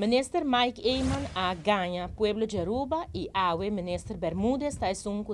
ministro Mike Eman a ganado Pueblo de Aruba y Awe, ministro Bermúdez está es un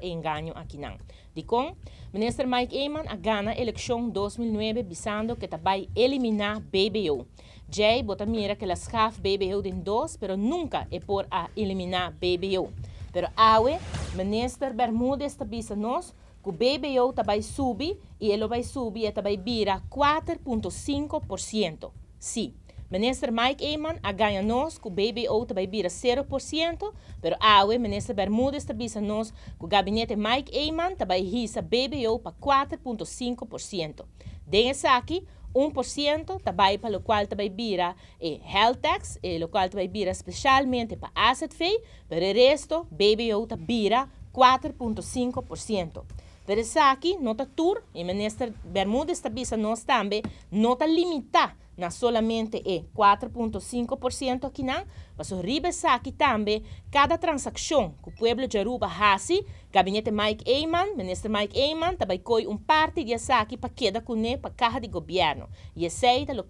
e engaño a Quinan. dikon, Minister Mike Eman a Gana elección 2009 visando que a eliminar BBO. Jay bota mira que las half BBO den dos, pero nunca es por a eliminar BBO. Pero Awe, Minister Bermúdez está nos que BBO a subi y el obay subi a vira 4.5%. Sí. Minister Mike Eman ha nos que el BBO também Bira 0%, pero el Ministro Bermúdez está nos que gabinete Mike a ser hisa BBO para 4.5%. esa aqui 1% ser para cual qual a ser el eh, health tax, eh, lo o va a especialmente para asset fee, pero el resto BBO a ser 4.5%. Pero aquí nota tour, e minister Bermúdez está nos también nota limitá no solamente es 4,5% aquí, sino que cada transacción que el pueblo de gabinete Mike Eyman, ministro Mike Eyman, también coge un um parte de para quedar con él e para caja de gobierno, y e es lo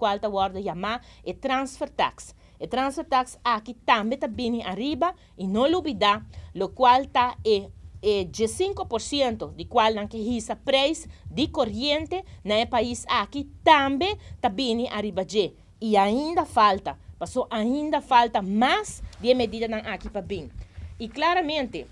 se llama transfer tax. El transfer tax aquí también está arriba y e no olvidar, lo cual está e eh, 5% de qual não que risa preço de corrente no país aqui também está bem arriba de. E ainda falta, passou ainda falta mais de medida não aqui para bem. E claramente,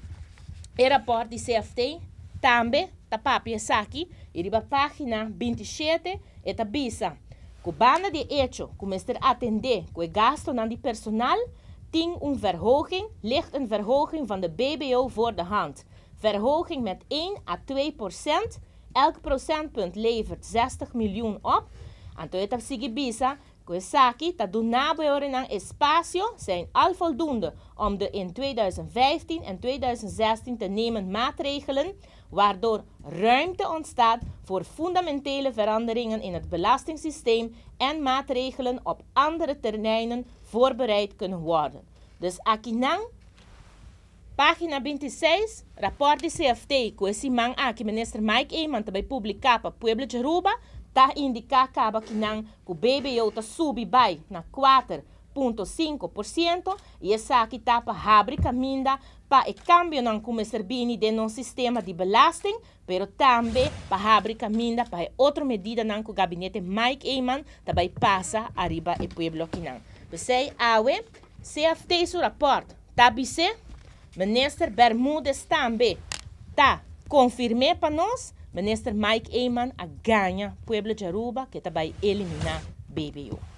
o relatório de CFT também está papia aqui, arriba página 27, e está bisa. Cubana de hecho, começa a atender o gasto não de personal, tem uma verhoging, ligt een verhoging van de BBO voor de hand. Verhoging met 1 à 2 procent. Elk procentpunt levert 60 miljoen op. Antonia Tapsigibisa, Kwesaki, Tadunabeoren en Espacio zijn al voldoende om de in 2015 en 2016 te nemen maatregelen waardoor ruimte ontstaat voor fundamentele veranderingen in het belastingssysteem en maatregelen op andere terreinen voorbereid kunnen worden. Dus Akinang Página 26, do CFT com esse man aqui o ministro Mike Eman também publicou para o Pueblo de Ruba, está indicando acaba que não que o BBO tá subi vai 4.5% e essa aqui tá para abrir caminho para o cambio não começar bem de um sistema de belasting, mas também para abrir caminho para outra medida não que o gabinete Mike Eman também passa arriba e pueblo que não. Você, awe, CFT, seu está tá bicê? Minister Bermudes também tá confirmei para nós, minister Mike Eman a ganha Puebla de Aruba que vai eliminar BBU.